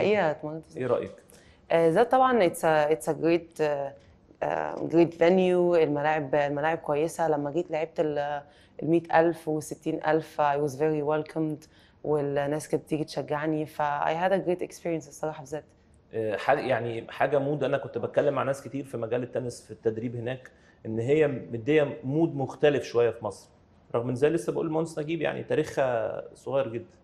حقيقه ايه رايك؟ ده آه، طبعا اتس اتس جريت جريت فانيو الملاعب الملاعب كويسه لما جيت لعبت ال 100000 و 60000 اي واز فيري ويلكمد والناس كانت بتيجي تشجعني اي هاد ا جريت اكسبيرينس الصراحه بالذات آه، حاجه يعني حاجه مود انا كنت بتكلم مع ناس كتير في مجال التنس في التدريب هناك ان هي مديه مود مختلف شويه في مصر رغم ان زي لسه بقول مونس نجيب يعني تاريخها صغير جدا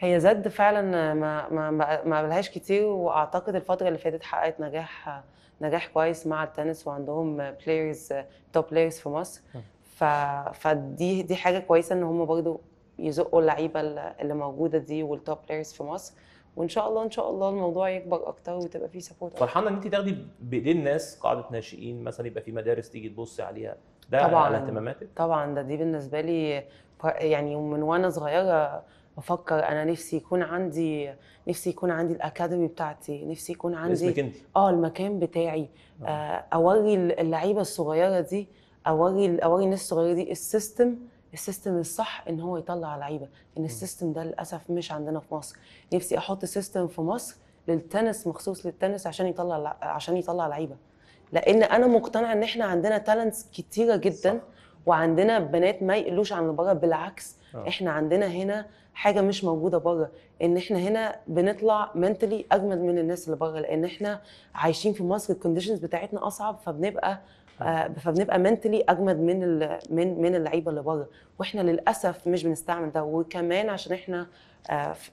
هي زد فعلا ما ما ما قابلهاش كتير واعتقد الفتره اللي فاتت حققت نجاح نجاح كويس مع التنس وعندهم بلايرز توب بلايرز في مصر ف فدي دي حاجه كويسه ان هم برضو يزقوا اللعيبه اللي موجوده دي والتوب بلايرز في مصر وان شاء الله ان شاء الله الموضوع يكبر اكتر وتبقى فيه سبورت فرحانه ان انت تاخدي بايدين الناس قاعده ناشئين مثلا يبقى في مدارس تيجي تبص عليها ده طبعا على اهتماماتك طبعا ده دي بالنسبه لي يعني من وانا صغيره بفكر انا نفسي يكون عندي نفسي يكون عندي الاكاديمي بتاعتي نفسي يكون عندي اه المكان بتاعي آه, آه، اوري اللعيبه الصغيره دي اوري اوري الناس الصغيره دي السيستم السيستم الصح ان هو يطلع لعيبه ان السيستم ده للاسف مش عندنا في مصر نفسي احط سيستم في مصر للتنس مخصوص للتنس عشان يطلع عشان يطلع لعيبه لان انا مقتنعه ان احنا عندنا تالنتس كتيره جدا صح. وعندنا بنات ما يقلوش عن بره بالعكس أوه. احنا عندنا هنا حاجه مش موجوده بره ان احنا هنا بنطلع منتلي اجمد من الناس اللي بره لان احنا عايشين في مصر الكونديشنز بتاعتنا اصعب فبنبقى آه, آه، فبنبقى منتلي اجمد من من من اللعيبه اللي بره واحنا للاسف مش بنستعمل ده وكمان عشان احنا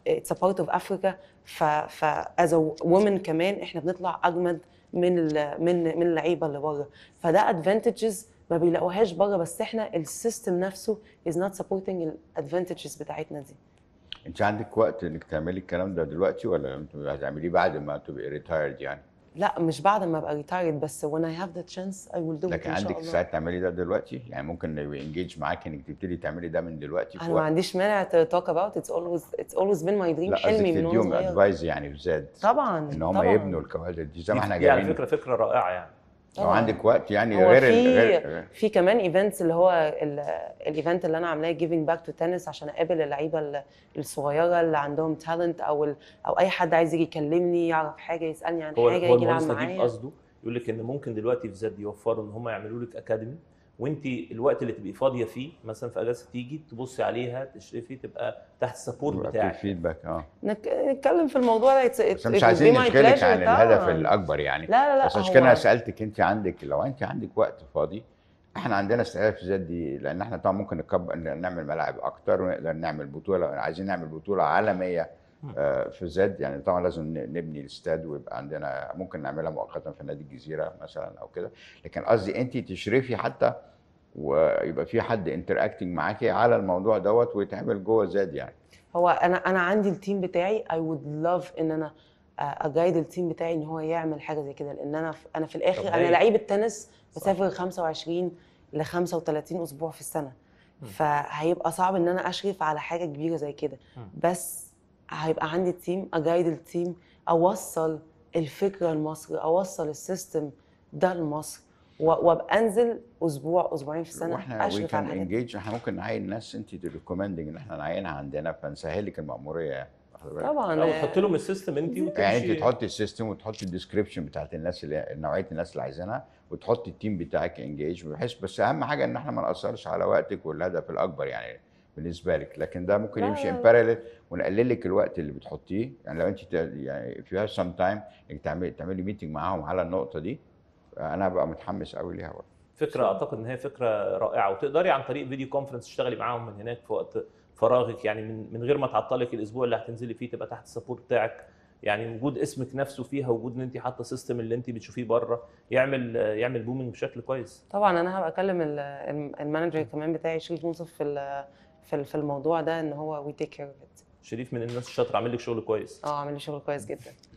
اتس بارت اوف افريكا ف از وومن كمان احنا بنطلع اجمد من من من اللعيبه اللي بره فده ادفانتجز ما بيلاقوهاش بره بس احنا السيستم نفسه از نوت سبورتنج الادفانتجز بتاعتنا دي انت عندك وقت انك تعملي الكلام ده دلوقتي ولا انت هتعمليه بعد ما تبقي ريتايرد يعني لا مش بعد ما ابقى ريتايرد بس when I have the chance I will do it لكن عندك ساعات تعملي ده دلوقتي يعني ممكن انجيج معاك انك تبتدي تعملي ده من دلوقتي انا ما عنديش مانع to talk about it's always it's always been my dream حلمي من وانا صغير ادفايز يعني بزاد طبعا ان هم يبنوا الكوادر دي زي ما احنا جايين على فكره فكره رائعه يعني لو آه. عندك وقت يعني غير في غير في كمان ايفنتس اللي هو الايفنت اللي انا عاملاه جيفنج باك تو تنس عشان اقابل اللعيبه الصغيره اللي عندهم تالنت او او اي حد عايز يجي يكلمني يعرف حاجه يسالني عن هو حاجه هو يجي يلعب معايا هو قصده يقول لك ان ممكن دلوقتي في زد يوفروا ان هم يعملوا لك اكاديمي وانت الوقت اللي تبقي فاضيه فيه مثلا في اجازه تيجي تبصي عليها تشرفي تبقى تحت السبورت بتاعك الفيدباك اه نتكلم في الموضوع ده بس مش عايزين نشغلك عن الهدف الاكبر يعني لا لا لا بس عشان كده انا سالتك انت عندك لو انت عندك وقت فاضي احنا عندنا استعداد في دي لان احنا طبعا ممكن نكبر نعمل ملاعب اكتر ونقدر نعمل بطوله عايزين نعمل بطوله عالميه آه، في زد يعني طبعا لازم نبني الاستاد ويبقى عندنا ممكن نعملها مؤقتا في نادي الجزيره مثلا او كده لكن قصدي انت تشرفي حتى ويبقى في حد انتراكتنج معاكي على الموضوع دوت ويتعمل جوه زاد يعني هو انا انا عندي التيم بتاعي اي وود لاف ان انا آه، اجايد التيم بتاعي ان هو يعمل حاجه زي كده لان انا انا في الاخر انا لعيب التنس بسافر 25 ل 35 اسبوع في السنه فهيبقى صعب ان انا اشرف على حاجه كبيره زي كده بس هيبقى عندي تيم اجايد التيم اوصل الفكره لمصر اوصل السيستم ده لمصر وابقى انزل اسبوع اسبوعين في السنه واحنا وي كان انجيج احنا ممكن نعين ناس انت ريكومندنج ان احنا نعينها عندنا فنسهل لك الماموريه طبعا لو تحط لهم السيستم انت وتمشي يعني انت تحطي السيستم وتحطي الديسكربشن بتاعت الناس اللي نوعيه الناس اللي عايزينها وتحطي التيم بتاعك انجيج بحيث بس اهم حاجه ان احنا ما ناثرش على وقتك والهدف الاكبر يعني بالنسبه لك لكن ده ممكن يمشي ان ونقلل لك الوقت اللي بتحطيه يعني لو انت يعني في هاف سم تايم انك تعملي تعملي ميتنج معاهم على النقطه دي انا بقى متحمس قوي ليها برضه فكره اعتقد ان هي فكره رائعه وتقدري عن طريق فيديو كونفرنس تشتغلي معاهم من هناك في وقت فراغك يعني من من غير ما تعطلك الاسبوع اللي هتنزلي فيه تبقى تحت السبورت بتاعك يعني وجود اسمك نفسه فيها وجود ان انت حاطه سيستم اللي انت بتشوفيه بره يعمل يعمل بومنج بشكل كويس طبعا انا هبقى اكلم المانجر كمان بتاعي شيل يوسف في في الموضوع ده ان هو وي تيك كير شريف من الناس الشاطره عامل لك شغل كويس اه عامل لي شغل كويس جدا